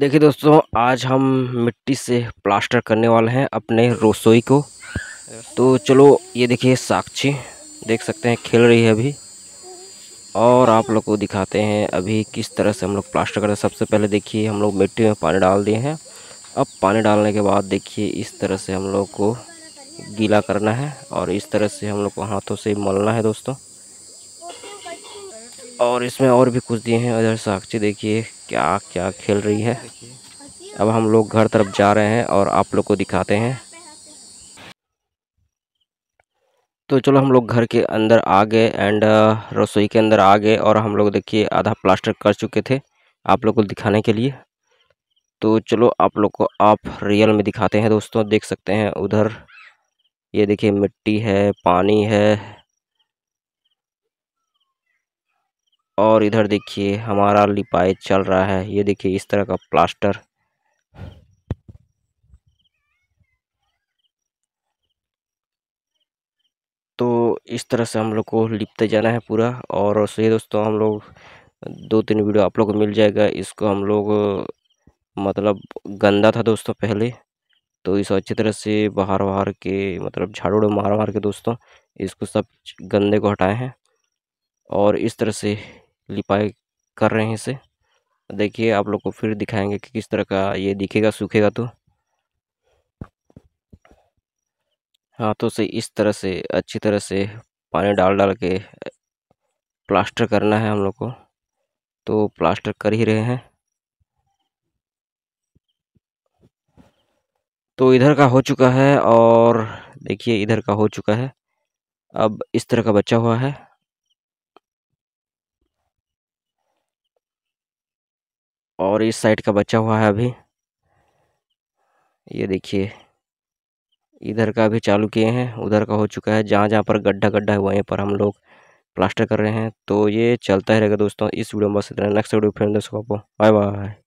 देखिए दोस्तों आज हम मिट्टी से प्लास्टर करने वाले हैं अपने रसोई को तो चलो ये देखिए साक्षी देख सकते हैं खेल रही है अभी और आप लोग को दिखाते हैं अभी किस तरह से हम लोग प्लास्टर करते हैं सबसे पहले देखिए हम लोग मिट्टी में पानी डाल दिए हैं अब पानी डालने के बाद देखिए इस तरह से हम लोग को गीला करना है और इस तरह से हम लोग को हाथों से मलना है दोस्तों और इसमें और भी कुछ दिए हैं उधर साक्षी देखिए क्या क्या खेल रही है अब हम लोग घर तरफ जा रहे हैं और आप लोग को दिखाते हैं तो चलो हम लोग घर के अंदर आ गए एंड uh, रसोई के अंदर आ गए और हम लोग देखिए आधा प्लास्टर कर चुके थे आप लोग को दिखाने के लिए तो चलो आप लोग को आप रियल में दिखाते हैं दोस्तों देख सकते हैं उधर ये देखिए मिट्टी है पानी है और इधर देखिए हमारा लिपाई चल रहा है ये देखिए इस तरह का प्लास्टर तो इस तरह से हम लोग को लिपते जाना है पूरा और सही दोस्तों हम लोग दो तीन वीडियो आप लोग को मिल जाएगा इसको हम लोग मतलब गंदा था दोस्तों पहले तो इसको अच्छी तरह से बाहर बाहर के मतलब झाड़ू उड़ू मार मार के दोस्तों इसको सब गंदे को हटाए हैं और इस तरह से लिपाई कर रहे हैं इसे देखिए आप लोग को फिर दिखाएंगे कि किस तरह का ये दिखेगा सूखेगा तो हाथों से इस तरह से अच्छी तरह से पानी डाल डाल के प्लास्टर करना है हम लोग को तो प्लास्टर कर ही रहे हैं तो इधर का हो चुका है और देखिए इधर का हो चुका है अब इस तरह का बचा हुआ है और इस साइड का बचा हुआ है अभी ये देखिए इधर का अभी चालू किए हैं उधर का हो चुका है जहाँ जहाँ पर गड्ढा गड्ढा है वहीं पर हम लोग प्लास्टर कर रहे हैं तो ये चलता ही रहेगा दोस्तों इस वीडियो में बस इतना नेक्स्ट वीडियो फ्रेंड दोस्तों बाय बाय